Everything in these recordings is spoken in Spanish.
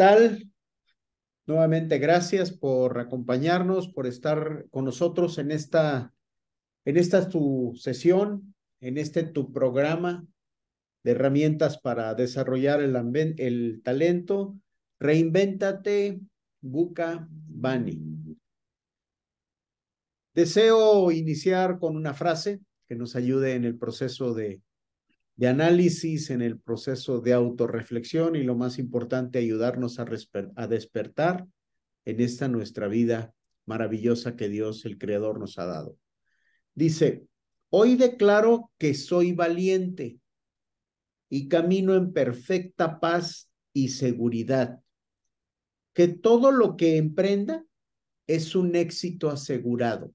tal? Nuevamente, gracias por acompañarnos, por estar con nosotros en esta, en esta tu sesión, en este tu programa de herramientas para desarrollar el, talento. Reinvéntate, Buca Bani. Deseo iniciar con una frase que nos ayude en el proceso de de análisis, en el proceso de autorreflexión y lo más importante, ayudarnos a, a despertar en esta nuestra vida maravillosa que Dios, el Creador, nos ha dado. Dice, hoy declaro que soy valiente y camino en perfecta paz y seguridad, que todo lo que emprenda es un éxito asegurado.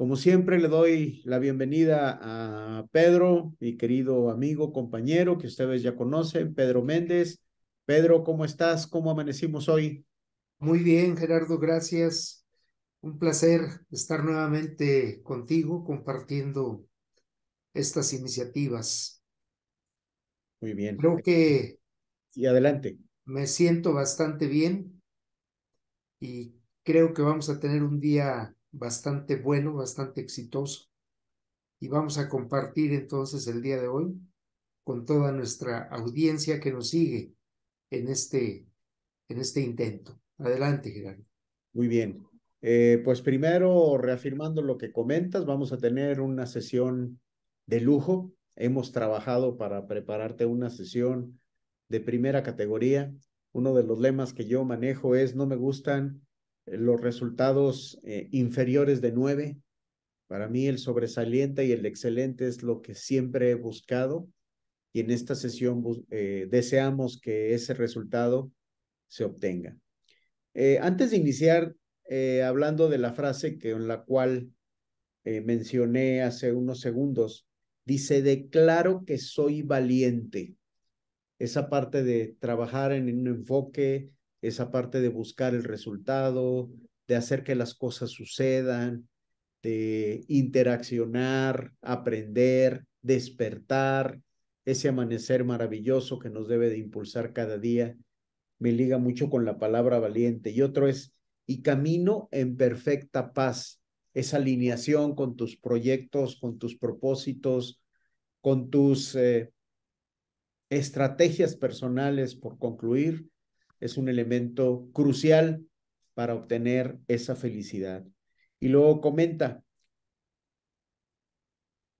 Como siempre, le doy la bienvenida a Pedro, mi querido amigo, compañero que ustedes ya conocen, Pedro Méndez. Pedro, ¿cómo estás? ¿Cómo amanecimos hoy? Muy bien, Gerardo, gracias. Un placer estar nuevamente contigo compartiendo estas iniciativas. Muy bien. Creo que... Y adelante. Me siento bastante bien y creo que vamos a tener un día bastante bueno, bastante exitoso. Y vamos a compartir entonces el día de hoy con toda nuestra audiencia que nos sigue en este, en este intento. Adelante, Gerardo. Muy bien. Eh, pues primero, reafirmando lo que comentas, vamos a tener una sesión de lujo. Hemos trabajado para prepararte una sesión de primera categoría. Uno de los lemas que yo manejo es no me gustan eh, los resultados eh, inferiores de nueve. Para mí el sobresaliente y el excelente es lo que siempre he buscado y en esta sesión eh, deseamos que ese resultado se obtenga. antes de iniciar, hablando de la frase que en la cual mencioné hace unos segundos, dice, declaro que soy valiente. Esa parte de trabajar en un enfoque, esa parte de buscar el resultado, de hacer que las cosas sucedan, de interaccionar, aprender, despertar, ese amanecer maravilloso que nos debe de impulsar cada día, me liga mucho con la palabra valiente. Y otro es, y camino en perfecta paz, esa alineación con tus proyectos, con tus propósitos, con tus eh, estrategias personales por concluir es un elemento crucial para obtener esa felicidad. Y luego comenta,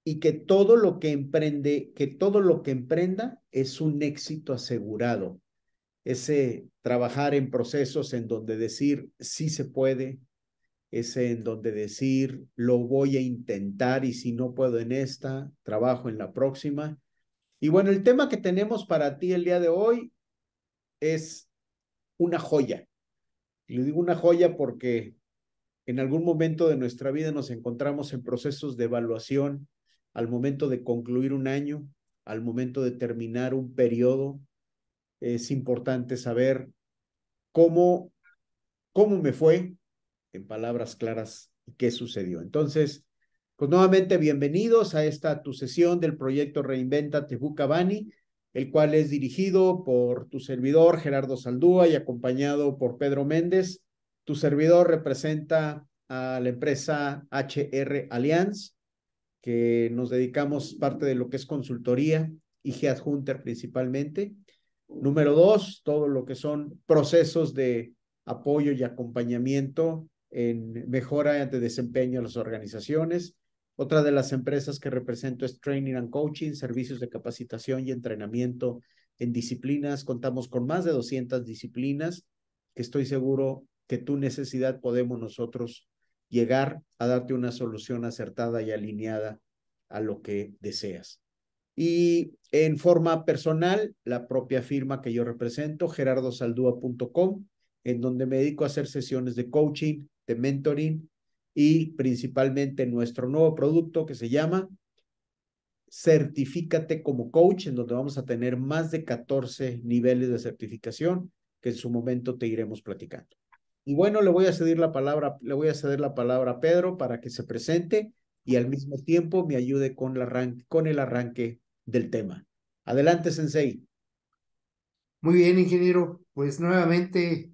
y que todo lo que emprende, que todo lo que emprenda es un éxito asegurado. Ese trabajar en procesos en donde decir sí se puede, ese en donde decir lo voy a intentar y si no puedo en esta, trabajo en la próxima. Y bueno, el tema que tenemos para ti el día de hoy es una joya. Y le digo una joya porque en algún momento de nuestra vida nos encontramos en procesos de evaluación al momento de concluir un año, al momento de terminar un periodo. Es importante saber cómo, cómo me fue, en palabras claras, y qué sucedió. Entonces, pues nuevamente bienvenidos a esta tu sesión del proyecto Reinventa Bani el cual es dirigido por tu servidor Gerardo Saldúa y acompañado por Pedro Méndez. Tu servidor representa a la empresa HR Alliance, que nos dedicamos parte de lo que es consultoría y Headhunter principalmente. Número dos, todo lo que son procesos de apoyo y acompañamiento en mejora de desempeño de las organizaciones. Otra de las empresas que represento es Training and Coaching, servicios de capacitación y entrenamiento en disciplinas. Contamos con más de 200 disciplinas que estoy seguro que tu necesidad podemos nosotros llegar a darte una solución acertada y alineada a lo que deseas. Y en forma personal, la propia firma que yo represento, gerardosaldúa.com, en donde me dedico a hacer sesiones de coaching, de mentoring y principalmente nuestro nuevo producto que se llama Certifícate como coach, en donde vamos a tener más de 14 niveles de certificación que en su momento te iremos platicando. Y bueno, le voy a ceder la palabra, le voy a ceder la palabra Pedro para que se presente y al mismo tiempo me ayude con, la con el arranque del tema. Adelante, Sensei. Muy bien, ingeniero. Pues nuevamente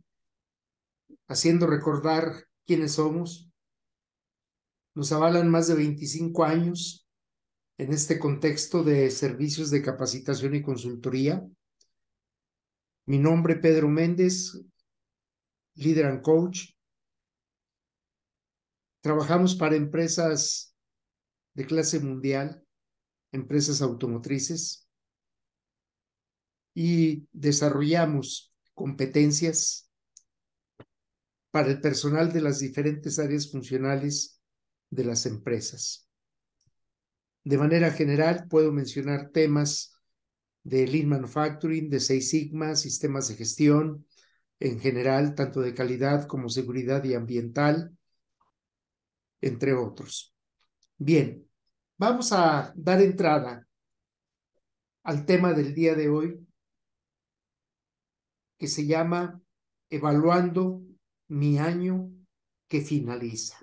haciendo recordar quiénes somos nos avalan más de 25 años en este contexto de servicios de capacitación y consultoría. Mi nombre Pedro Méndez, líder and coach. Trabajamos para empresas de clase mundial, empresas automotrices, y desarrollamos competencias para el personal de las diferentes áreas funcionales de las empresas. De manera general, puedo mencionar temas de Lean Manufacturing, de Seis Sigma, sistemas de gestión en general, tanto de calidad como seguridad y ambiental, entre otros. Bien, vamos a dar entrada al tema del día de hoy, que se llama Evaluando mi año que finaliza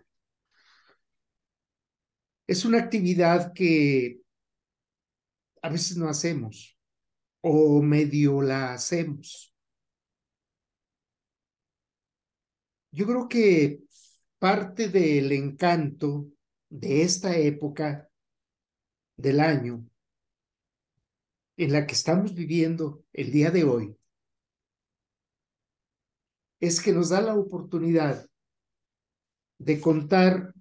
es una actividad que a veces no hacemos o medio la hacemos. Yo creo que parte del encanto de esta época del año en la que estamos viviendo el día de hoy es que nos da la oportunidad de contar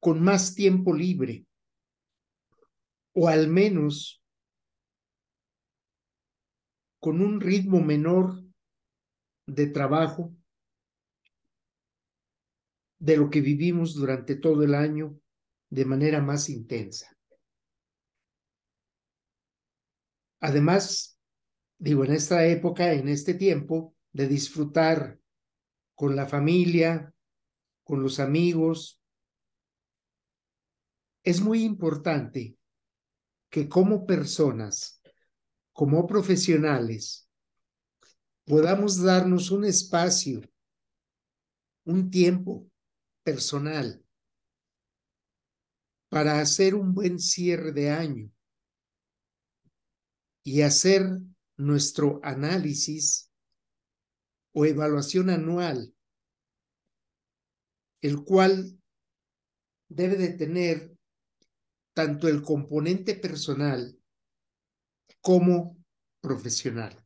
con más tiempo libre, o al menos con un ritmo menor de trabajo de lo que vivimos durante todo el año de manera más intensa. Además, digo, en esta época, en este tiempo, de disfrutar con la familia, con los amigos, es muy importante que como personas, como profesionales, podamos darnos un espacio, un tiempo personal para hacer un buen cierre de año y hacer nuestro análisis o evaluación anual, el cual debe de tener tanto el componente personal como profesional.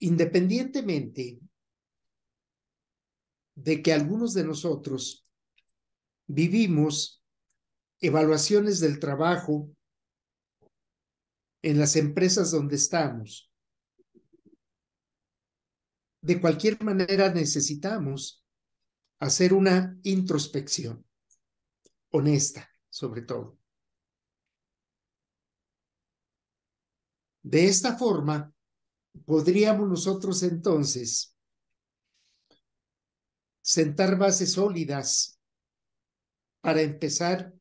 Independientemente de que algunos de nosotros vivimos evaluaciones del trabajo en las empresas donde estamos, de cualquier manera necesitamos hacer una introspección, honesta sobre todo. De esta forma, podríamos nosotros entonces sentar bases sólidas para empezar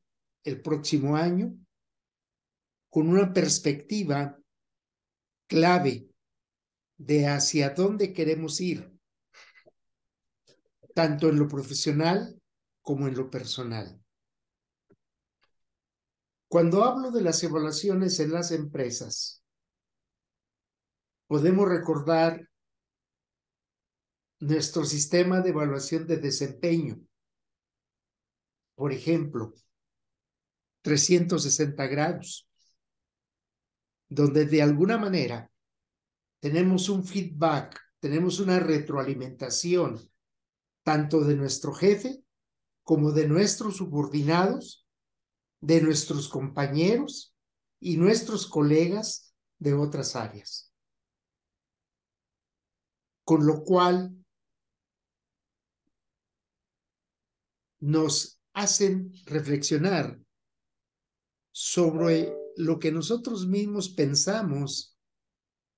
el próximo año con una perspectiva clave de hacia dónde queremos ir tanto en lo profesional como en lo personal. Cuando hablo de las evaluaciones en las empresas, podemos recordar nuestro sistema de evaluación de desempeño. Por ejemplo, 360 grados, donde de alguna manera tenemos un feedback, tenemos una retroalimentación tanto de nuestro jefe como de nuestros subordinados, de nuestros compañeros y nuestros colegas de otras áreas. Con lo cual nos hacen reflexionar sobre lo que nosotros mismos pensamos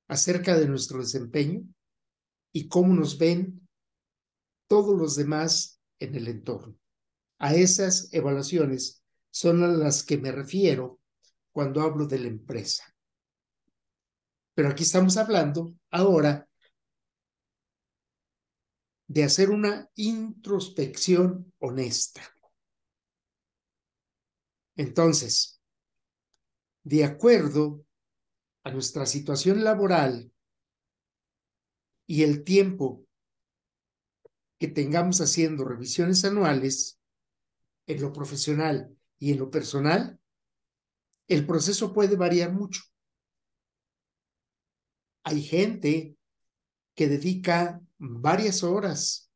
acerca de nuestro desempeño y cómo nos ven todos los demás en el entorno. A esas evaluaciones son a las que me refiero cuando hablo de la empresa. Pero aquí estamos hablando ahora de hacer una introspección honesta. Entonces, de acuerdo a nuestra situación laboral y el tiempo que tengamos haciendo revisiones anuales en lo profesional y en lo personal, el proceso puede variar mucho. Hay gente que dedica varias horas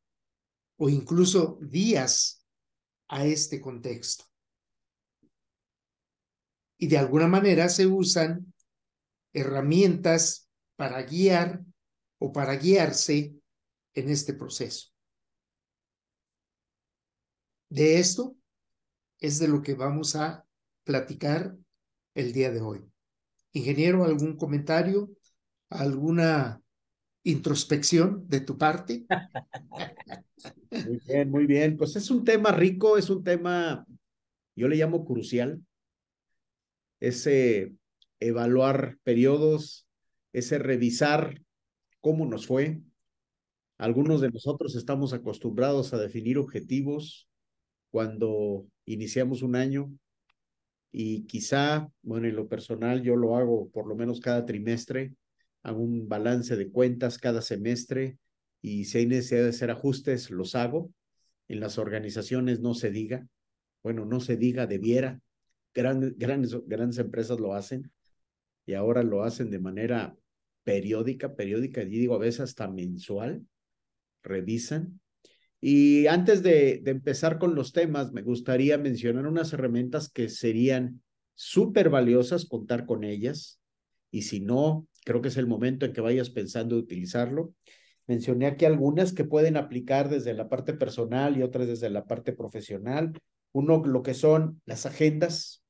o incluso días a este contexto. Y de alguna manera se usan herramientas para guiar o para guiarse en este proceso. De esto es de lo que vamos a platicar el día de hoy. Ingeniero, ¿algún comentario? ¿Alguna introspección de tu parte? Muy bien, muy bien. Pues es un tema rico, es un tema, yo le llamo crucial. Ese evaluar periodos, ese revisar cómo nos fue. Algunos de nosotros estamos acostumbrados a definir objetivos, cuando iniciamos un año y quizá, bueno, en lo personal yo lo hago por lo menos cada trimestre, hago un balance de cuentas cada semestre y si hay necesidad de hacer ajustes, los hago. En las organizaciones no se diga, bueno, no se diga, debiera. Gran, grandes, grandes empresas lo hacen y ahora lo hacen de manera periódica, periódica, y digo a veces hasta mensual, revisan y antes de, empezar con los temas, me gustaría mencionar unas herramientas que serían súper valiosas contar con ellas. Y si no, creo que es el momento en que vayas pensando de utilizarlo. Mencioné aquí algunas que pueden aplicar desde la parte personal y otras desde la parte profesional. Uno, lo que son las agendas.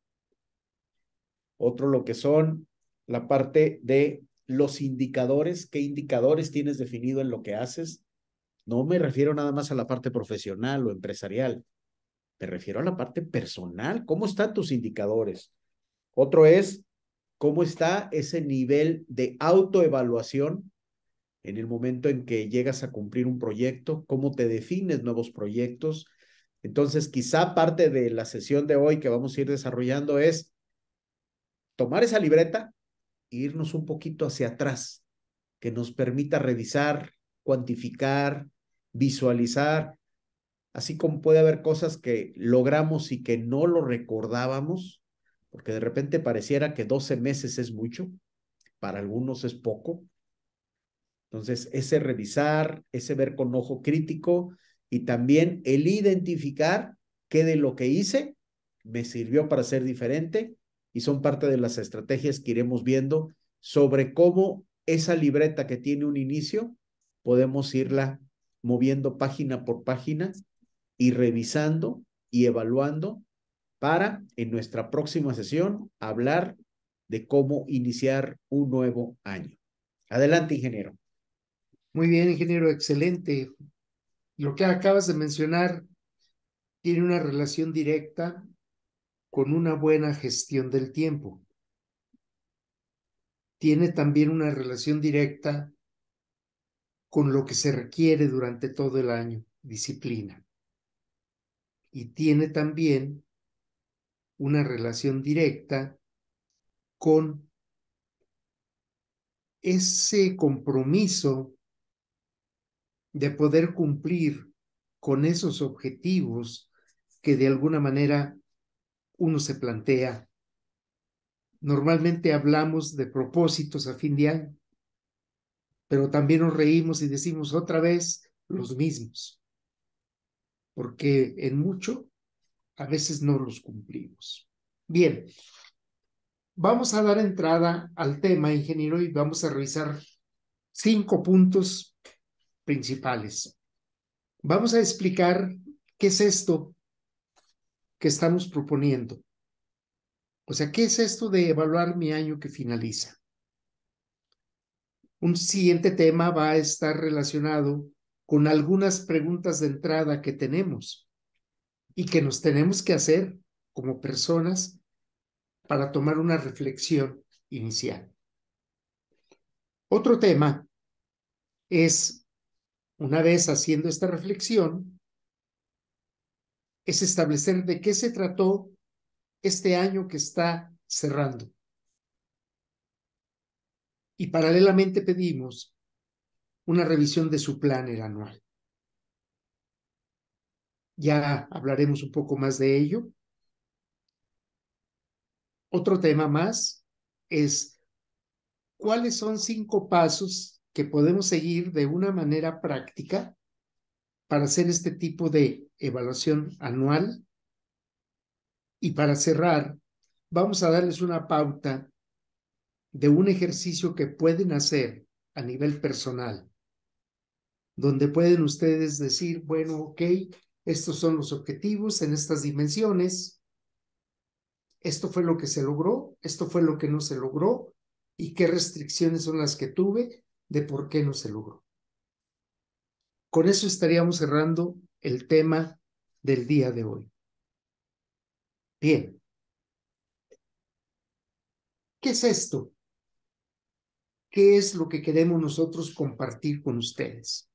Otro, lo que son la parte de los indicadores, qué indicadores tienes definido en lo que haces. No me refiero nada más a la parte profesional o empresarial, me refiero a la parte personal. ¿Cómo están tus indicadores? Otro es, ¿cómo está ese nivel de autoevaluación en el momento en que llegas a cumplir un proyecto? ¿Cómo te defines nuevos proyectos? Entonces, quizá parte de la sesión de hoy que vamos a ir desarrollando es tomar esa libreta e irnos un poquito hacia atrás, que nos permita revisar, cuantificar, visualizar, así como puede haber cosas que logramos y que no lo recordábamos, porque de repente pareciera que 12 meses es mucho, para algunos es poco. Entonces, ese revisar, ese ver con ojo crítico y también el identificar qué de lo que hice me sirvió para ser diferente y son parte de las estrategias que iremos viendo sobre cómo esa libreta que tiene un inicio podemos irla moviendo página por página y revisando y evaluando para en nuestra próxima sesión hablar de cómo iniciar un nuevo año. Adelante, ingeniero. Muy bien, ingeniero, excelente. Lo que acabas de mencionar tiene una relación directa con una buena gestión del tiempo. Tiene también una relación directa con lo que se requiere durante todo el año, disciplina. Y tiene también una relación directa con ese compromiso de poder cumplir con esos objetivos que de alguna manera uno se plantea. Normalmente hablamos de propósitos a fin de año pero también nos reímos y decimos otra vez los mismos, porque en mucho a veces no los cumplimos. Bien, vamos a dar entrada al tema, ingeniero, y vamos a revisar cinco puntos principales. Vamos a explicar qué es esto que estamos proponiendo. O sea, ¿qué es esto de evaluar mi año que finaliza? Un siguiente tema va a estar relacionado con algunas preguntas de entrada que tenemos y que nos tenemos que hacer como personas para tomar una reflexión inicial. Otro tema es, una vez haciendo esta reflexión, es establecer de qué se trató este año que está cerrando y paralelamente pedimos una revisión de su planner anual. Ya hablaremos un poco más de ello. Otro tema más es cuáles son cinco pasos que podemos seguir de una manera práctica para hacer este tipo de evaluación anual. Y para cerrar, vamos a darles una pauta de un ejercicio que pueden hacer a nivel personal, donde pueden ustedes decir, bueno, ok, estos son los objetivos en estas dimensiones, esto fue lo que se logró, esto fue lo que no se logró y qué restricciones son las que tuve de por qué no se logró. Con eso estaríamos cerrando el tema del día de hoy. Bien. ¿Qué es esto? qué es lo que queremos nosotros compartir con ustedes.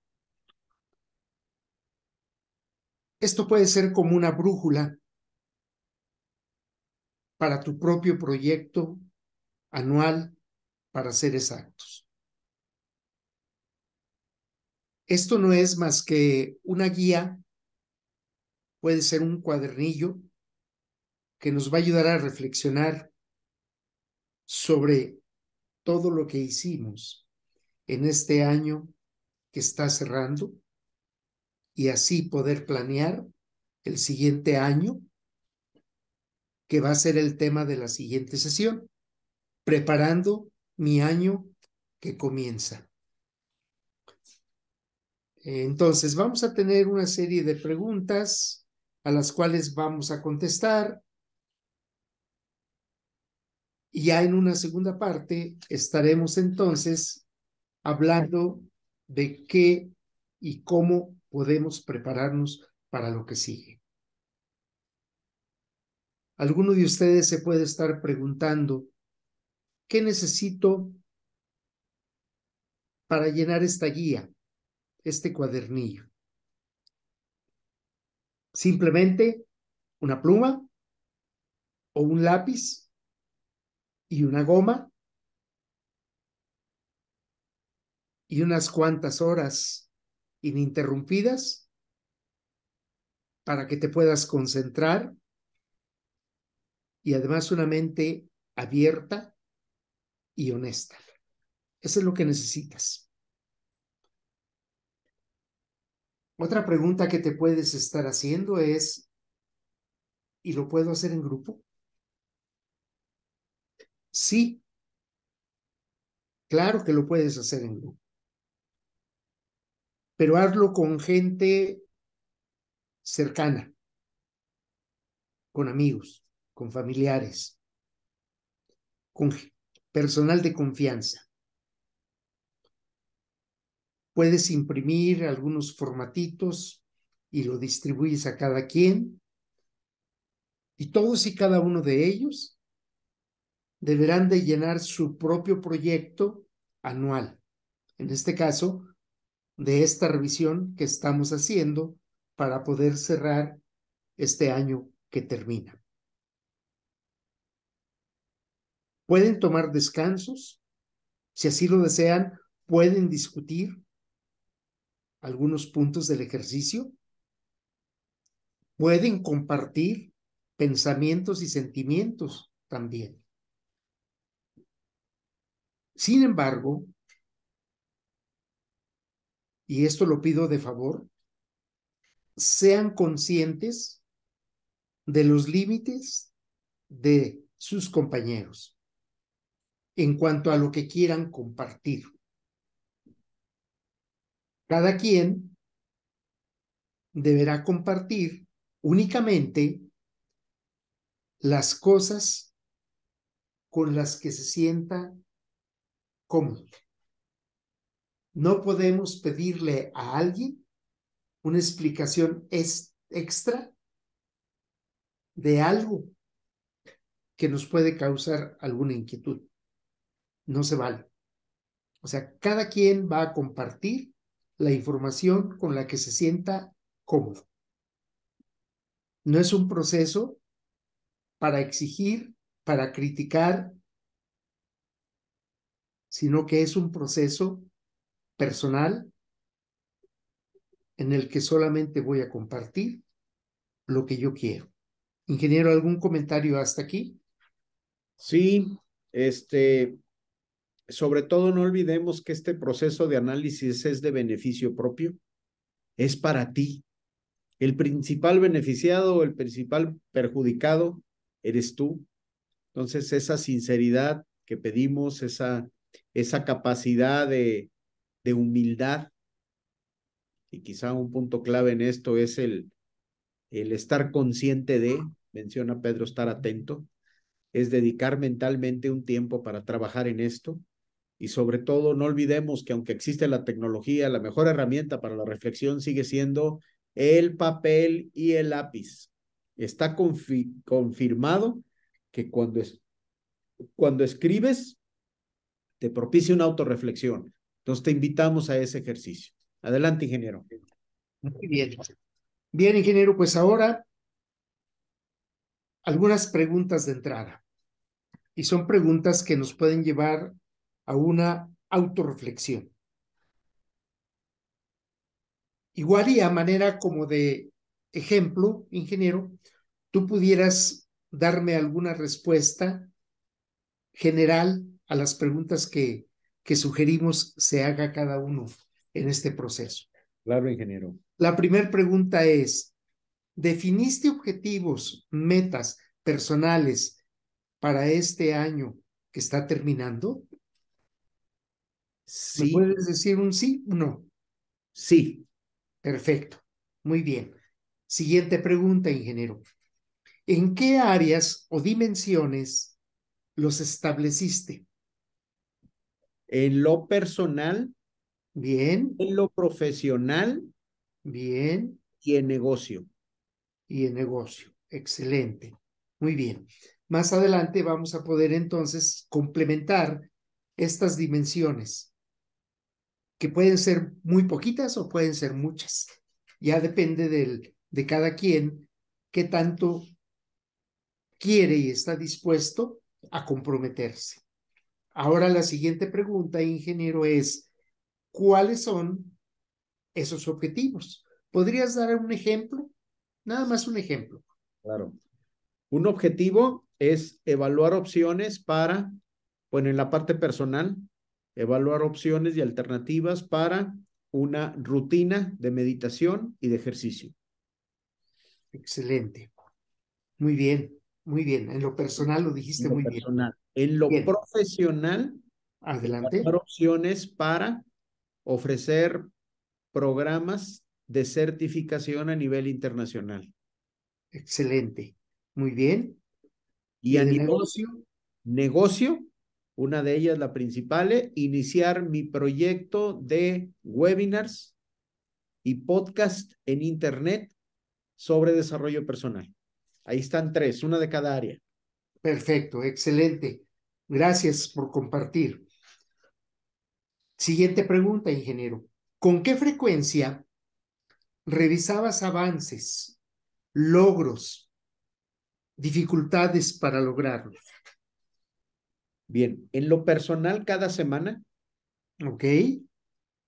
Esto puede ser como una brújula para tu propio proyecto anual, para ser exactos. Esto no es más que una guía, puede ser un cuadernillo que nos va a ayudar a reflexionar sobre todo lo que hicimos en este año que está cerrando y así poder planear el siguiente año, que va a ser el tema de la siguiente sesión, preparando mi año que comienza. Entonces, vamos a tener una serie de preguntas a las cuales vamos a contestar y ya en una segunda parte estaremos entonces hablando de qué y cómo podemos prepararnos para lo que sigue. Alguno de ustedes se puede estar preguntando, ¿qué necesito para llenar esta guía, este cuadernillo? Simplemente una pluma o un lápiz y una goma y unas cuantas horas ininterrumpidas para que te puedas concentrar y además una mente abierta y honesta. Eso es lo que necesitas. Otra pregunta que te puedes estar haciendo es, ¿y lo puedo hacer en grupo? Sí, claro que lo puedes hacer en grupo, pero hazlo con gente cercana, con amigos, con familiares, con personal de confianza. Puedes imprimir algunos formatitos y lo distribuyes a cada quien. Y todos y cada uno de ellos deberán de llenar su propio proyecto anual. En este caso, de esta revisión que estamos haciendo para poder cerrar este año que termina. Pueden tomar descansos, si así lo desean, pueden discutir algunos puntos del ejercicio, pueden compartir pensamientos y sentimientos también. Sin embargo, y esto lo pido de favor, sean conscientes de los límites de sus compañeros en cuanto a lo que quieran compartir. Cada quien deberá compartir únicamente las cosas con las que se sienta cómodo. No podemos pedirle a alguien una explicación extra de algo que nos puede causar alguna inquietud. No se vale. O sea, cada quien va a compartir la información con la que se sienta cómodo. No es un proceso para exigir, para criticar sino que es un proceso personal en el que solamente voy a compartir lo que yo quiero. Ingeniero, ¿algún comentario hasta aquí? Sí, este, sobre todo no olvidemos que este proceso de análisis es de beneficio propio, es para ti. El principal beneficiado o el principal perjudicado eres tú. Entonces, esa sinceridad que pedimos, esa esa capacidad de, humildad. Y quizá un punto clave en esto es el, el estar consciente de, menciona Pedro, estar atento, es dedicar mentalmente un tiempo para trabajar en esto. Y sobre todo, no olvidemos que aunque existe la tecnología, la mejor herramienta para la reflexión sigue siendo el papel y el lápiz. Está confirmado que cuando, es, cuando escribes, te propicia una autorreflexión. Entonces te invitamos a ese ejercicio. Adelante, ingeniero. Muy bien. Bien, ingeniero, pues ahora algunas preguntas de entrada. Y son preguntas que nos pueden llevar a una autorreflexión. Igual y a manera como de ejemplo, ingeniero, tú pudieras darme alguna respuesta general a las preguntas que, que sugerimos se haga cada uno en este proceso. Claro, ingeniero. La primera pregunta es, ¿definiste objetivos, metas personales para este año que está terminando? Sí. ¿Me puedes decir un sí o no? Sí. Perfecto. Muy bien. Siguiente pregunta, ingeniero. ¿En qué áreas o dimensiones los estableciste? en lo personal, bien, en lo profesional, bien, y en negocio. Y en negocio, excelente, muy bien. Más adelante vamos a poder entonces complementar estas dimensiones, que pueden ser muy poquitas o pueden ser muchas. Ya depende del, de cada quien qué tanto quiere y está dispuesto a comprometerse. Ahora la siguiente pregunta, ingeniero, es, ¿cuáles son esos objetivos? ¿Podrías dar un ejemplo? Nada más un ejemplo. Claro. Un objetivo es evaluar opciones para, bueno, en la parte personal, evaluar opciones y alternativas para una rutina de meditación y de ejercicio. Excelente. Muy bien, muy bien. En lo personal lo dijiste muy personal. bien. En lo profesional, adelante. opciones para ofrecer programas de certificación a nivel internacional. Excelente. Muy bien. Y, a negocio? negocio, una de ellas, la principal, iniciar mi proyecto de webinars y podcast en Internet sobre desarrollo personal. Ahí están tres, una de cada área. Perfecto, excelente. Gracias por compartir. Siguiente pregunta, ingeniero. ¿Con qué frecuencia revisabas avances, logros, dificultades para lograrlos? Bien, en lo personal cada semana. Ok.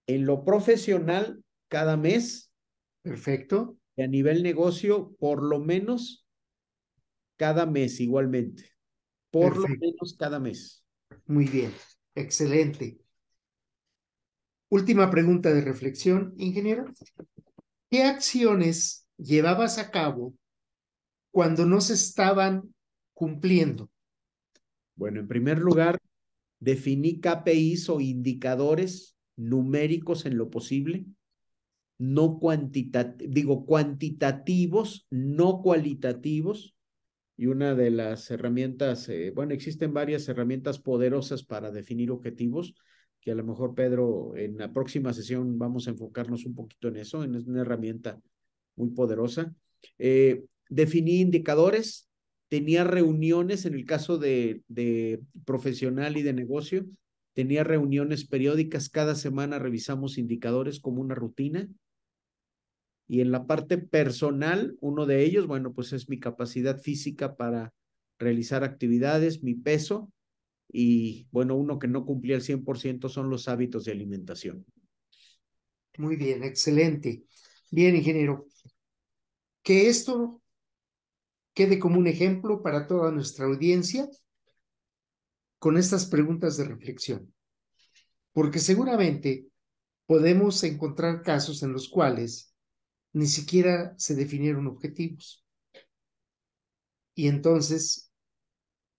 En lo profesional cada mes. Perfecto. Y a nivel negocio, por lo menos cada mes igualmente. Por lo menos cada mes. Muy bien, excelente. Última pregunta de reflexión, ingeniero. ¿Qué acciones llevabas a cabo cuando no se estaban cumpliendo? Bueno, en primer lugar, definí KPIs o indicadores numéricos en lo posible, no cuantitativos, digo cuantitativos, no cualitativos, y una de las herramientas, eh, bueno, existen varias herramientas poderosas para definir objetivos, que a lo mejor Pedro, en la próxima sesión vamos a enfocarnos un poquito en eso, en, es una herramienta muy poderosa. Eh, definí indicadores, tenía reuniones en el caso de profesional y de negocio, tenía reuniones periódicas, cada semana revisamos indicadores como una rutina y en la parte personal, uno de ellos, bueno, pues es mi capacidad física para realizar actividades, mi peso y, bueno, uno que no cumplía el 100% son los hábitos de alimentación. Muy bien, excelente. Bien, ingeniero. Que esto quede como un ejemplo para toda nuestra audiencia con estas preguntas de reflexión, porque seguramente podemos encontrar casos en los cuales ni siquiera se definieron objetivos. Y entonces,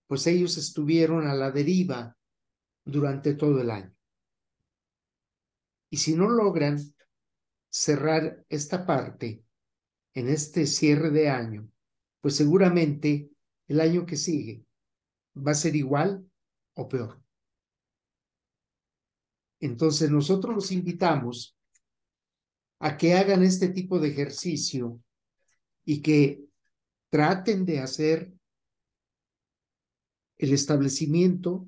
pues ellos estuvieron a la deriva durante todo el año. Y si no logran cerrar esta parte en este cierre de año, pues seguramente el año que sigue va a ser igual o peor. Entonces nosotros los invitamos a que hagan este tipo de ejercicio y que traten de hacer el establecimiento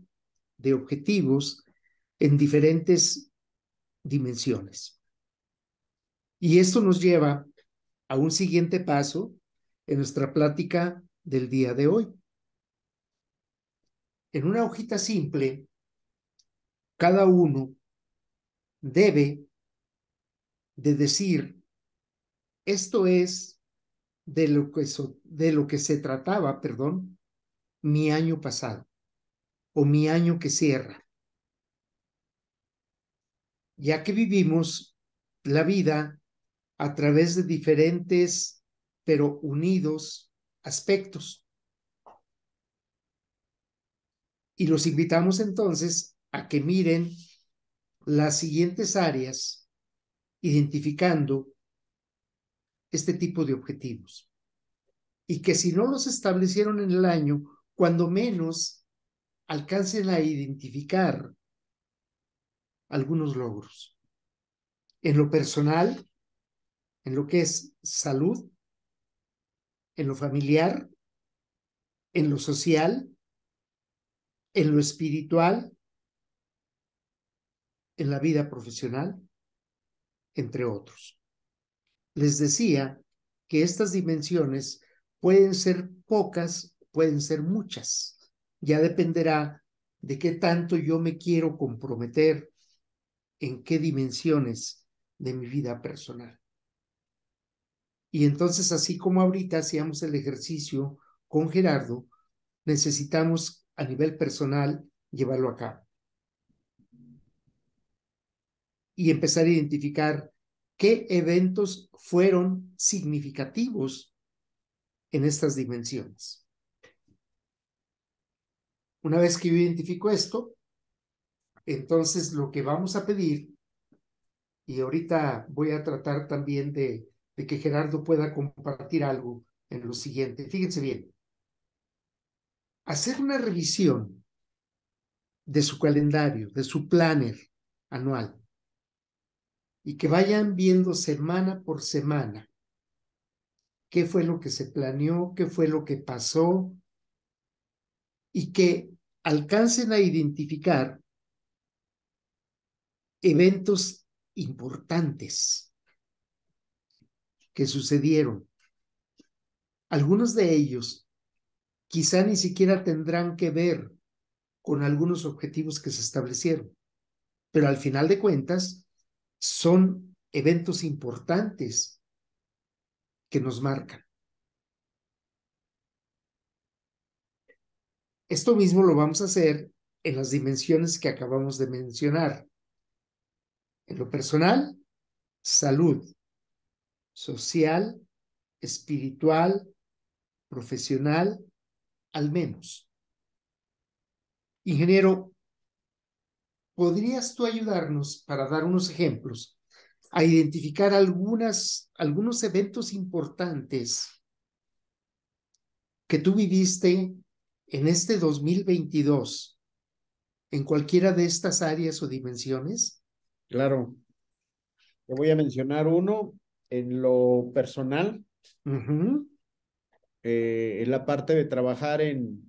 de objetivos en diferentes dimensiones. Y esto nos lleva a un siguiente paso en nuestra plática del día de hoy. En una hojita simple, cada uno debe de decir, esto es de lo que, de lo que se trataba, perdón, mi año pasado o mi año que cierra. Ya que vivimos la vida a través de diferentes, pero unidos, aspectos. Y los invitamos entonces a que miren las siguientes áreas identificando este tipo de objetivos y que si no los establecieron en el año, cuando menos alcancen a identificar algunos logros. En lo personal, en lo que es salud, en lo familiar, en lo social, en lo espiritual, en la vida profesional entre otros. Les decía que estas dimensiones pueden ser pocas, pueden ser muchas. Ya dependerá de qué tanto yo me quiero comprometer en qué dimensiones de mi vida personal. Y entonces, así como ahorita hacíamos el ejercicio con Gerardo, necesitamos a nivel personal llevarlo a cabo. y empezar a identificar qué eventos fueron significativos en estas dimensiones. Una vez que yo identifico esto, entonces lo que vamos a pedir, y ahorita voy a tratar también de, de que Gerardo pueda compartir algo en lo siguiente. Fíjense bien, hacer una revisión de su calendario, de su planner anual, y que vayan viendo semana por semana qué fue lo que se planeó, qué fue lo que pasó y que alcancen a identificar eventos importantes que sucedieron. Algunos de ellos quizá ni siquiera tendrán que ver con algunos objetivos que se establecieron, pero al final de cuentas son eventos importantes que nos marcan. Esto mismo lo vamos a hacer en las dimensiones que acabamos de mencionar. En lo personal, salud, social, espiritual, profesional, al menos. Ingeniero, ¿Podrías tú ayudarnos para dar unos ejemplos a identificar algunos eventos importantes que tú viviste en este 2022 en cualquiera de estas áreas o dimensiones? Claro. Te voy a mencionar uno en lo personal, eh, en la parte de trabajar en,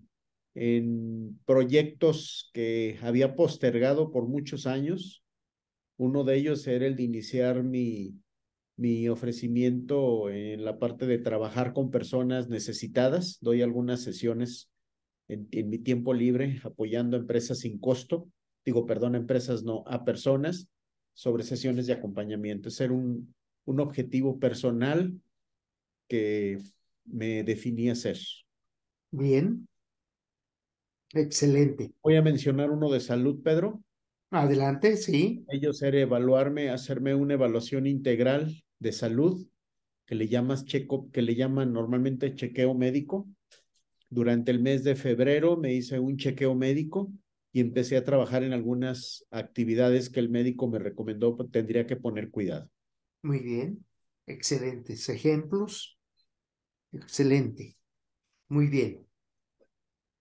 en proyectos que había postergado por muchos años. Uno de ellos era el de iniciar mi, mi ofrecimiento en la parte de trabajar con personas necesitadas. Doy algunas sesiones en, mi tiempo libre apoyando empresas sin costo. Digo, perdón, empresas no, a personas sobre sesiones de acompañamiento. Ese era un, un objetivo personal que me definía ser. Bien, Excelente. Voy a mencionar uno de salud, Pedro. Adelante, sí. Ellos era evaluarme, hacerme una evaluación integral de salud, que le llamas checo, que le llaman normalmente chequeo médico. Durante el mes de febrero me hice un chequeo médico y empecé a trabajar en algunas actividades que el médico me recomendó pues, tendría que poner cuidado. Muy bien, excelentes ejemplos. Excelente. Muy bien.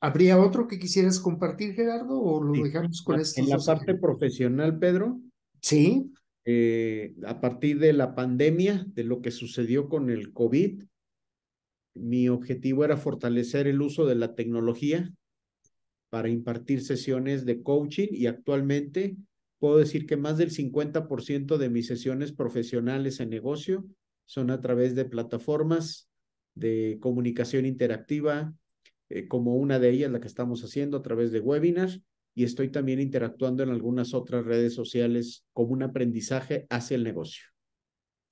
¿Habría otro que quisieras compartir, Gerardo, o lo dejamos con este? En la parte profesional, Pedro. Sí. Eh, a partir de la pandemia, de lo que sucedió con el COVID, mi objetivo era fortalecer el uso de la tecnología para impartir sesiones de coaching y actualmente puedo decir que más del 50% de mis sesiones profesionales en negocio son a través de plataformas de comunicación interactiva, eh, como una de ellas la que estamos haciendo a través de webinars y estoy también interactuando en algunas otras redes sociales como un aprendizaje hacia el negocio.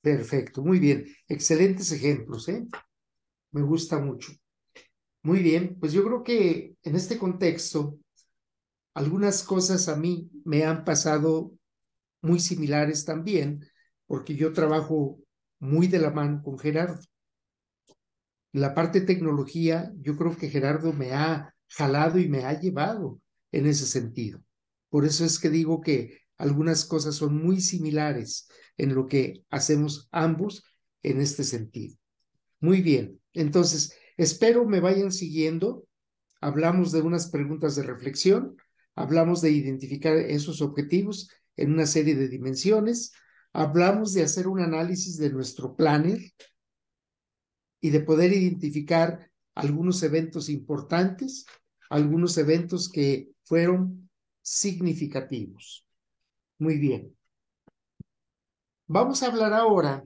Perfecto, muy bien. Excelentes ejemplos, ¿eh? Me gusta mucho. Muy bien, pues yo creo que en este contexto, algunas cosas a mí me han pasado muy similares también, porque yo trabajo muy de la mano con Gerardo la parte tecnología, yo creo que Gerardo me ha jalado y me ha llevado en ese sentido. Por eso es que digo que algunas cosas son muy similares en lo que hacemos ambos en este sentido. Muy bien, entonces espero me vayan siguiendo. Hablamos de unas preguntas de reflexión, hablamos de identificar esos objetivos en una serie de dimensiones, hablamos de hacer un análisis de nuestro planner, y de poder identificar algunos eventos importantes, algunos eventos que fueron significativos. Muy bien. Vamos a hablar ahora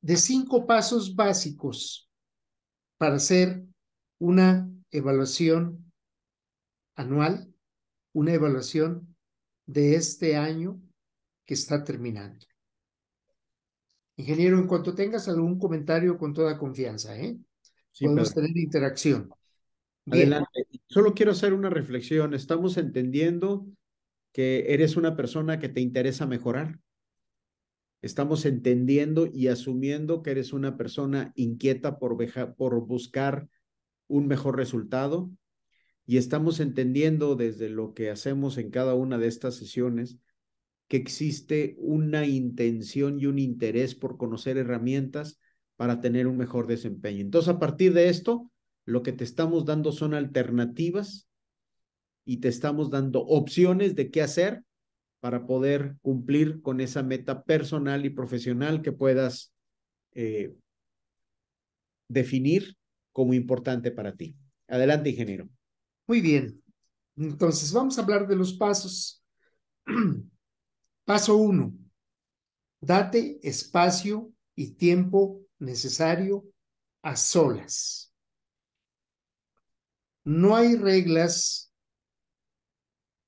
de cinco pasos básicos para hacer una evaluación anual, una evaluación de este año que está terminando. Ingeniero, en cuanto tengas algún comentario con toda confianza, ¿eh? Podemos tener interacción. Adelante. Solo quiero hacer una reflexión. Estamos entendiendo que eres una persona que te interesa mejorar. Estamos entendiendo y asumiendo que eres una persona inquieta por buscar un mejor resultado. Y estamos entendiendo desde lo que hacemos en cada una de estas sesiones que existe una intención y un interés por conocer herramientas para tener un mejor desempeño. Entonces, a partir de esto, lo que te estamos dando son alternativas y te estamos dando opciones de qué hacer para poder cumplir con esa meta personal y profesional que puedas eh, definir como importante para ti. Adelante, ingeniero. Muy bien. Entonces, vamos a hablar de los pasos. Paso uno, date espacio y tiempo necesario a solas. No hay reglas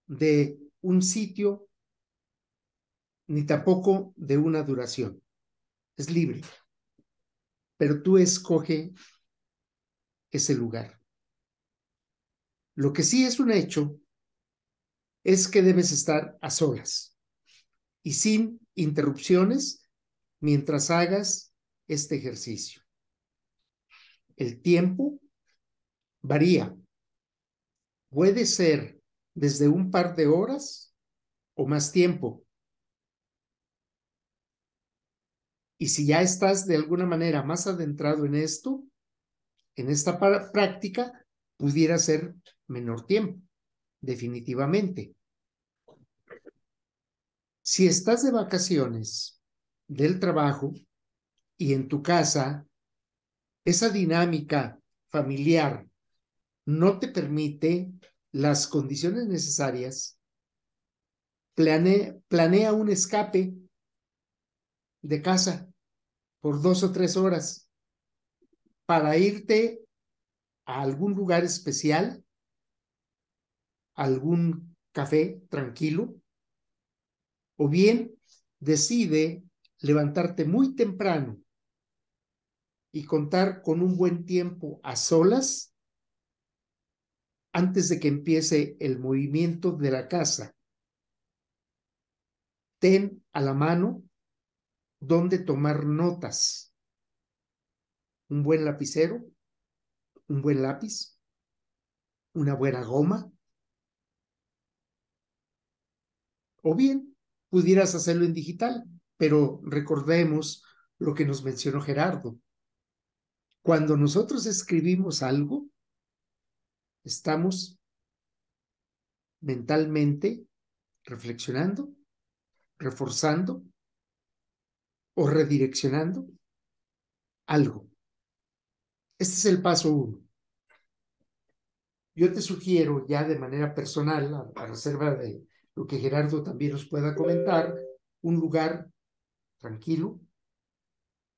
de un sitio ni tampoco de una duración. Es libre, pero tú escoge ese lugar. Lo que sí es un hecho es que debes estar a solas y sin interrupciones mientras hagas este ejercicio. El tiempo varía. Puede ser desde un par de horas o más tiempo. Y si ya estás de alguna manera más adentrado en esto, en esta práctica, pudiera ser menor tiempo, definitivamente. Si estás de vacaciones del trabajo y en tu casa, esa dinámica familiar no te permite las condiciones necesarias, planea, un escape de casa por dos o tres horas para irte a algún lugar especial, algún café tranquilo, o bien decide levantarte muy temprano y contar con un buen tiempo a solas antes de que empiece el movimiento de la casa. Ten a la mano donde tomar notas. Un buen lapicero, un buen lápiz, una buena goma. O bien, pudieras hacerlo en digital, pero recordemos lo que nos mencionó Gerardo. Cuando nosotros escribimos algo, estamos mentalmente reflexionando, reforzando o redireccionando algo. Este es el paso uno. Yo te sugiero ya de manera personal, a, reserva de, lo que Gerardo también nos pueda comentar, un lugar tranquilo,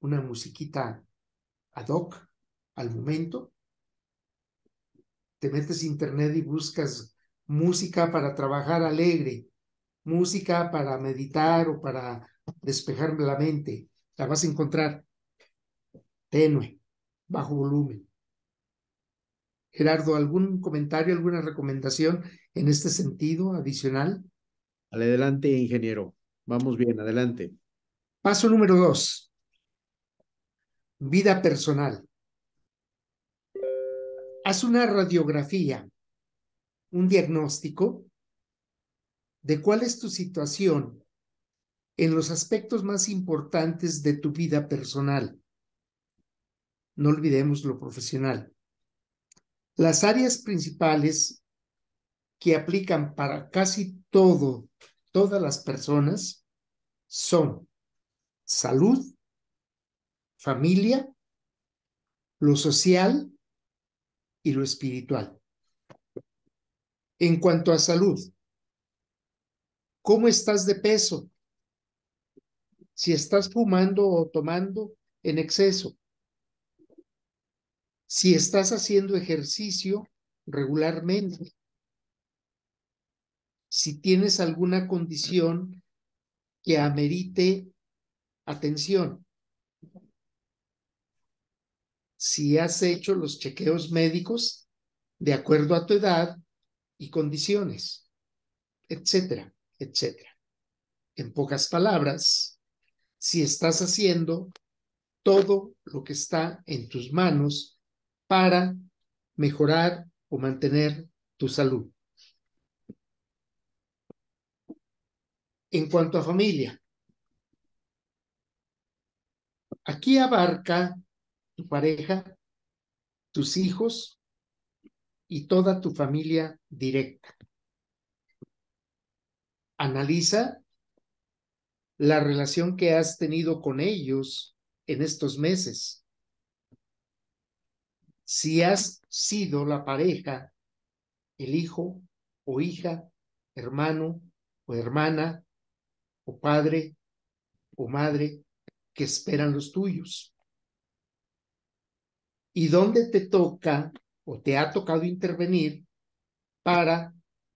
una musiquita ad hoc al momento. Te metes internet y buscas música para trabajar alegre, música para meditar o para despejarme la mente. La vas a encontrar tenue, bajo volumen. Gerardo, ¿algún comentario, alguna recomendación en este sentido adicional? Adelante, ingeniero. Vamos bien, adelante. Paso número dos. Vida personal. Haz una radiografía, un diagnóstico de cuál es tu situación en los aspectos más importantes de tu vida personal. No olvidemos lo profesional. Las áreas principales que aplican para casi todo, todas las personas son salud, familia, lo social y lo espiritual. En cuanto a salud, ¿cómo estás de peso? Si estás fumando o tomando en exceso, si estás haciendo ejercicio regularmente, si tienes alguna condición que amerite atención, si has hecho los chequeos médicos de acuerdo a tu edad y condiciones, etcétera, etcétera. En pocas palabras, si estás haciendo todo lo que está en tus manos para mejorar o mantener tu salud. En cuanto a familia, aquí abarca tu pareja, tus hijos y toda tu familia directa. Analiza la relación que has tenido con ellos en estos meses si has sido la pareja, el hijo o hija, hermano o hermana, o padre o madre que esperan los tuyos. ¿Y dónde te toca o te ha tocado intervenir para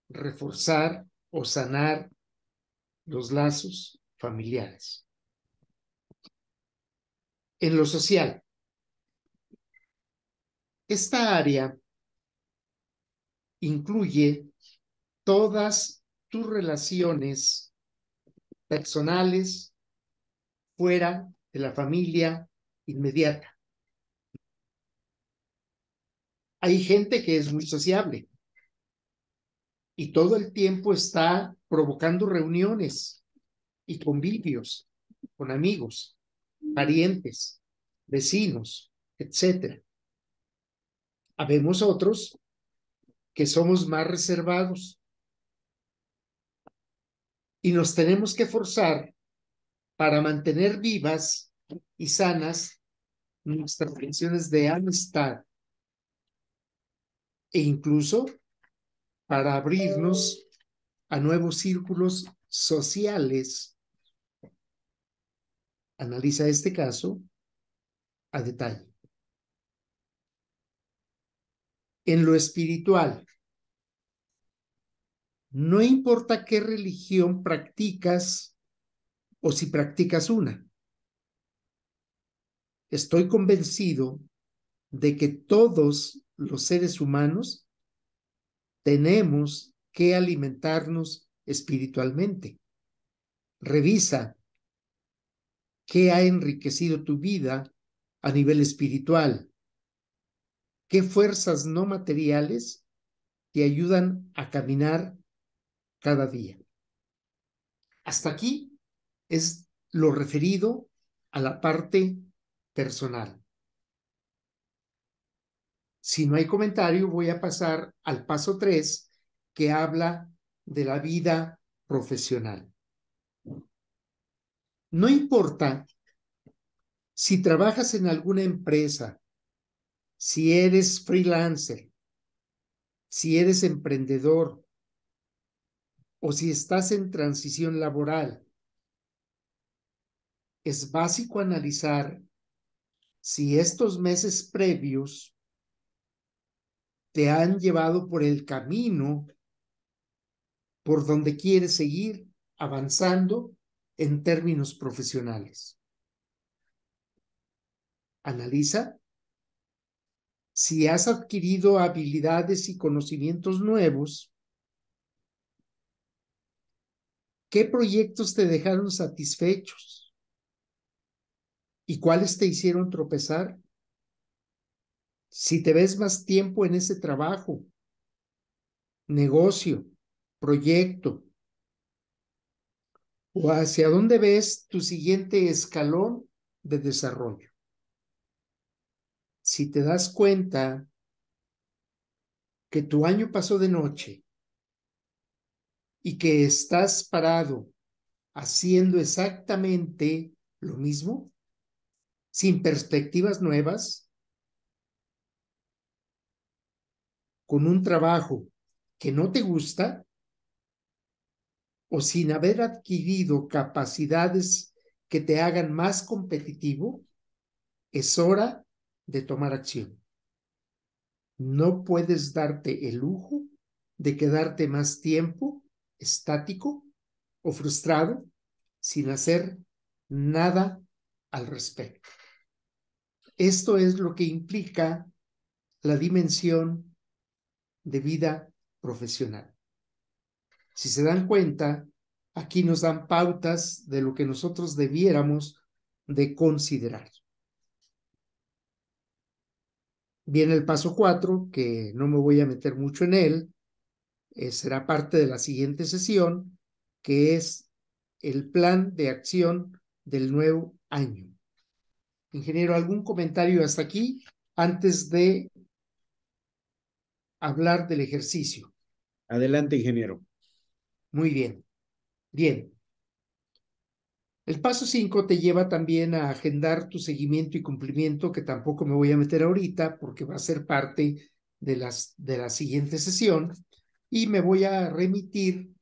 reforzar o sanar los lazos familiares? En lo social, esta área incluye todas tus relaciones personales fuera de la familia inmediata. Hay gente que es muy sociable y todo el tiempo está provocando reuniones y convivios con amigos, parientes, vecinos, etcétera. Habemos otros que somos más reservados y nos tenemos que forzar para mantener vivas y sanas nuestras relaciones de amistad e incluso para abrirnos a nuevos círculos sociales. Analiza este caso a detalle. en lo espiritual. No importa qué religión practicas o si practicas una. Estoy convencido de que todos los seres humanos tenemos que alimentarnos espiritualmente. Revisa qué ha enriquecido tu vida a nivel espiritual ¿Qué fuerzas no materiales te ayudan a caminar cada día? Hasta aquí es lo referido a la parte personal. Si no hay comentario, voy a pasar al paso 3, que habla de la vida profesional. No importa si trabajas en alguna empresa, si eres freelancer, si eres emprendedor o si estás en transición laboral, es básico analizar si estos meses previos te han llevado por el camino por donde quieres seguir avanzando en términos profesionales. Analiza si has adquirido habilidades y conocimientos nuevos, ¿qué proyectos te dejaron satisfechos? ¿Y cuáles te hicieron tropezar? Si te ves más tiempo en ese trabajo, negocio, proyecto, o hacia dónde ves tu siguiente escalón de desarrollo si te das cuenta que tu año pasó de noche y que estás parado haciendo exactamente lo mismo, sin perspectivas nuevas, con un trabajo que no te gusta o sin haber adquirido capacidades que te hagan más competitivo, es hora de tomar acción. No puedes darte el lujo de quedarte más tiempo estático o frustrado sin hacer nada al respecto. Esto es lo que implica la dimensión de vida profesional. Si se dan cuenta, aquí nos dan pautas de lo que nosotros debiéramos de considerar. Viene el paso cuatro, que no me voy a meter mucho en él, eh, será parte de la siguiente sesión, que es el plan de acción del nuevo año. Ingeniero, ¿algún comentario hasta aquí antes de hablar del ejercicio? Adelante, ingeniero. Muy bien. Bien, el paso 5 te lleva también a agendar tu seguimiento y cumplimiento, que tampoco me voy a meter ahorita porque va a ser parte de, las, de la siguiente sesión, y me voy a remitir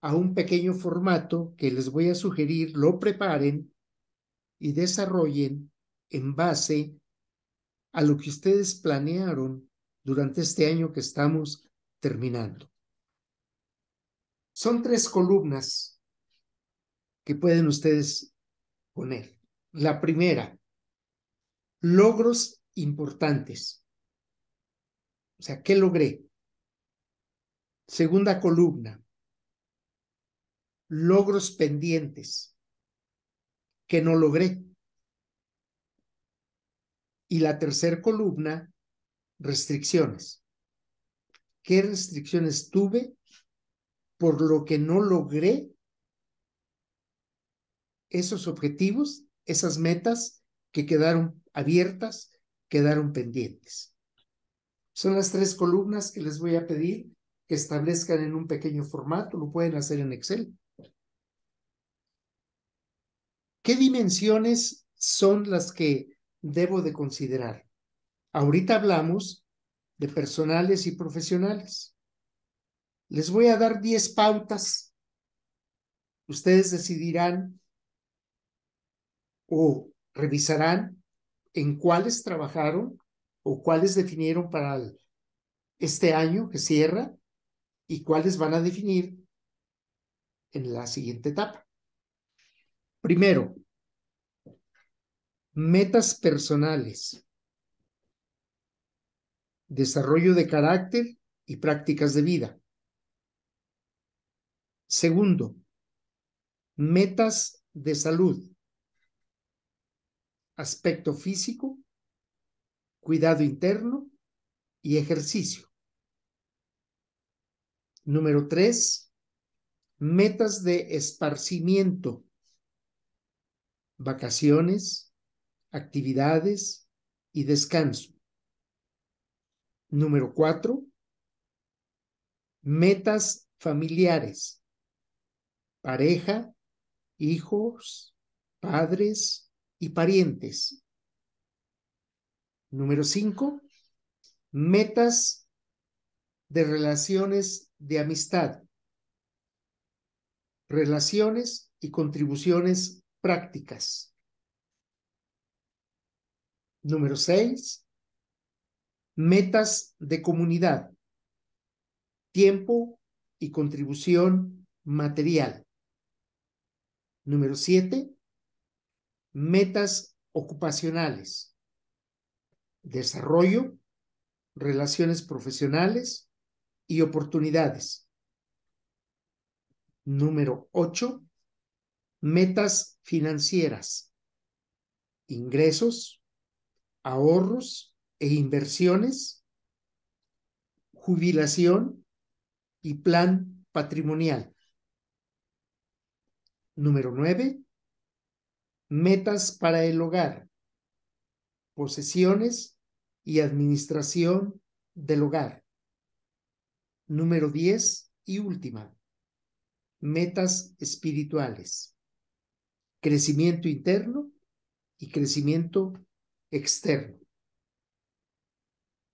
a un pequeño formato que les voy a sugerir lo preparen y desarrollen en base a lo que ustedes planearon durante este año que estamos terminando. Son tres columnas que pueden ustedes poner. La primera, logros importantes. O sea, ¿qué logré? Segunda columna, logros pendientes que no logré. Y la tercera columna, restricciones. ¿Qué restricciones tuve por lo que no logré esos objetivos, esas metas que quedaron abiertas, quedaron pendientes. Son las tres columnas que les voy a pedir que establezcan en un pequeño formato, lo pueden hacer en Excel. ¿Qué dimensiones son las que debo de considerar? Ahorita hablamos de personales y profesionales. Les voy a dar 10 pautas. Ustedes decidirán o revisarán en cuáles trabajaron o cuáles definieron para este año que cierra y cuáles van a definir en la siguiente etapa. Primero, metas personales, desarrollo de carácter y prácticas de vida. Segundo, metas de salud, aspecto físico, cuidado interno y ejercicio. Número tres, metas de esparcimiento, vacaciones, actividades y descanso. Número cuatro, metas familiares, pareja, hijos, padres, y parientes. Número cinco, metas de relaciones de amistad, relaciones y contribuciones prácticas. Número seis, metas de comunidad, tiempo y contribución material. Número siete, metas ocupacionales, desarrollo, relaciones profesionales y oportunidades. Número 8. Metas financieras, ingresos, ahorros e inversiones, jubilación y plan patrimonial. Número 9 metas para el hogar, posesiones y administración del hogar. Número 10 y última, metas espirituales, crecimiento interno y crecimiento externo.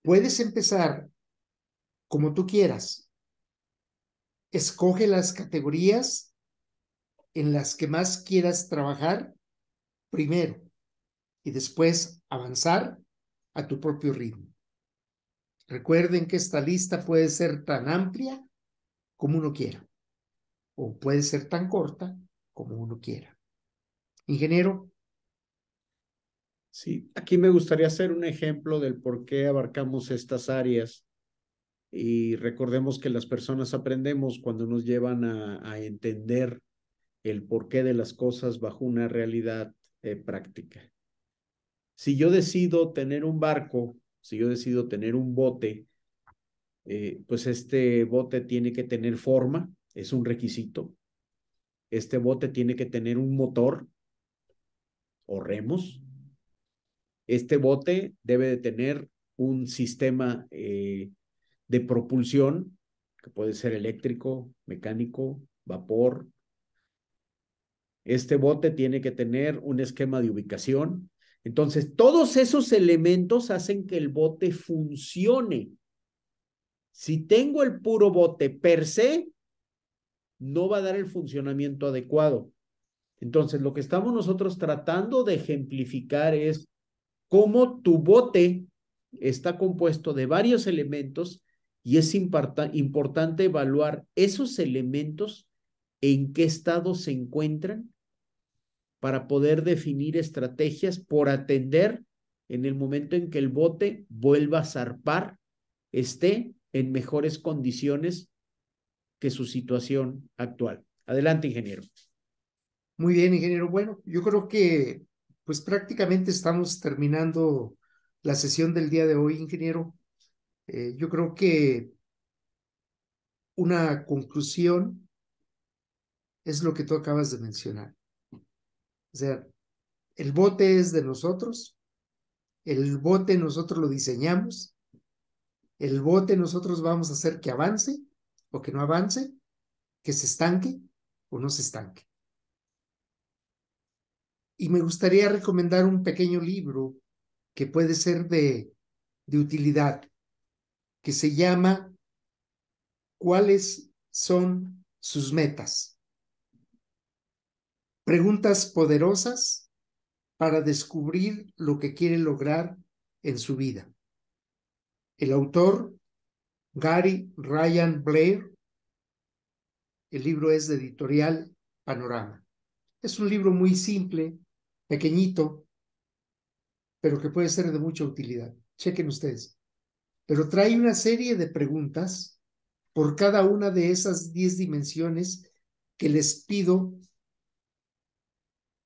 Puedes empezar como tú quieras. Escoge las categorías en las que más quieras trabajar primero y después avanzar a tu propio ritmo. Recuerden que esta lista puede ser tan amplia como uno quiera o puede ser tan corta como uno quiera. Ingeniero. Sí, aquí me gustaría hacer un ejemplo del por qué abarcamos estas áreas y recordemos que las personas aprendemos cuando nos llevan a, entender el porqué de las cosas bajo una realidad eh, práctica. Si yo decido tener un barco, si yo decido tener un bote, eh, pues este bote tiene que tener forma, es un requisito. Este bote tiene que tener un motor o remos. Este bote debe de tener un sistema eh, de propulsión, que puede ser eléctrico, mecánico, vapor, este bote tiene que tener un esquema de ubicación. Entonces, todos esos elementos hacen que el bote funcione. Si tengo el puro bote per se, no va a dar el funcionamiento adecuado. Entonces, lo que estamos nosotros tratando de ejemplificar es cómo tu bote está compuesto de varios elementos y es importante evaluar esos elementos en qué estado se encuentran para poder definir estrategias por atender en el momento en que el bote vuelva a zarpar, esté en mejores condiciones que su situación actual. Adelante, ingeniero. Muy bien, ingeniero. Bueno, yo creo que pues prácticamente estamos terminando la sesión del día de hoy, ingeniero. Eh, yo creo que una conclusión es lo que tú acabas de mencionar. O sea, el bote es de nosotros, el bote nosotros lo diseñamos, el bote nosotros vamos a hacer que avance o que no avance, que se estanque o no se estanque. Y me gustaría recomendar un pequeño libro que puede ser de, de utilidad, que se llama ¿Cuáles son sus metas? Preguntas poderosas para descubrir lo que quiere lograr en su vida. El autor, Gary Ryan Blair, el libro es de editorial Panorama. Es un libro muy simple, pequeñito, pero que puede ser de mucha utilidad. Chequen ustedes. Pero trae una serie de preguntas por cada una de esas diez dimensiones que les pido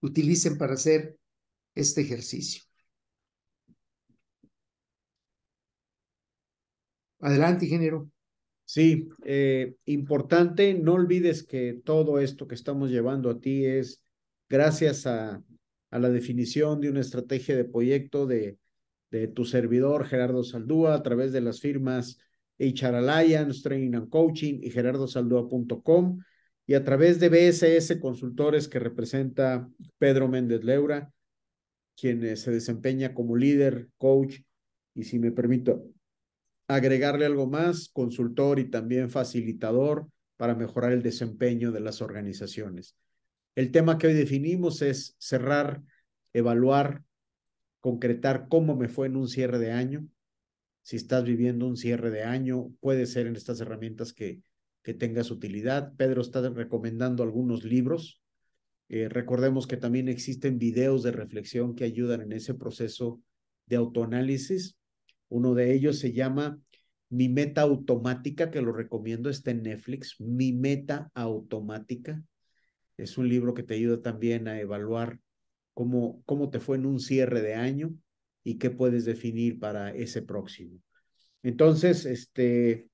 utilicen para hacer este ejercicio. Adelante, ingeniero. Sí, eh, importante, no olvides que todo esto que estamos llevando a ti es gracias a, la definición de una estrategia de proyecto de, de tu servidor Gerardo Saldúa a través de las firmas HR Alliance, Training and Coaching y gerardosaldúa.com y a través de BSS Consultores que representa Pedro Méndez Leura, quien eh, se desempeña como líder, coach y si me permito agregarle algo más, consultor y también facilitador para mejorar el desempeño de las organizaciones. El tema que hoy definimos es cerrar, evaluar, concretar cómo me fue en un cierre de año. Si estás viviendo un cierre de año, puede ser en estas herramientas que, que tengas utilidad. Pedro está recomendando algunos libros. Eh, recordemos que también existen videos de reflexión que ayudan en ese proceso de autoanálisis. Uno de ellos se llama Mi Meta Automática, que lo recomiendo, está en Netflix. Mi Meta Automática. Es un libro que te ayuda también a evaluar cómo, cómo te fue en un cierre de año y qué puedes definir para ese próximo. Entonces, este,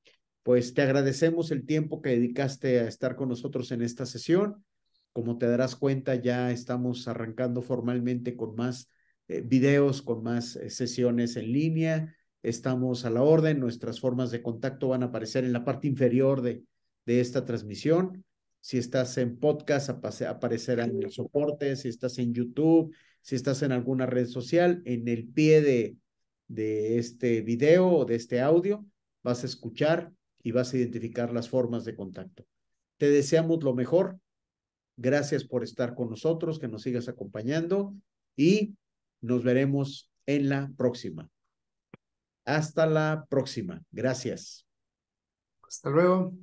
pues te agradecemos el tiempo que dedicaste a estar con nosotros en esta sesión. Como te darás cuenta, ya estamos arrancando formalmente con más eh, videos, con más eh, sesiones en línea. Estamos a la orden. Nuestras formas de contacto van a aparecer en la parte inferior de, de esta transmisión. Si estás en podcast, aparecerán en el soporte. Si estás en YouTube, si estás en alguna red social, en el pie de, de este video o de este audio, vas a escuchar y vas a identificar las formas de contacto. Te deseamos lo mejor. Gracias por estar con nosotros, que nos sigas acompañando y nos veremos en la próxima. Hasta la próxima. Gracias. Hasta luego.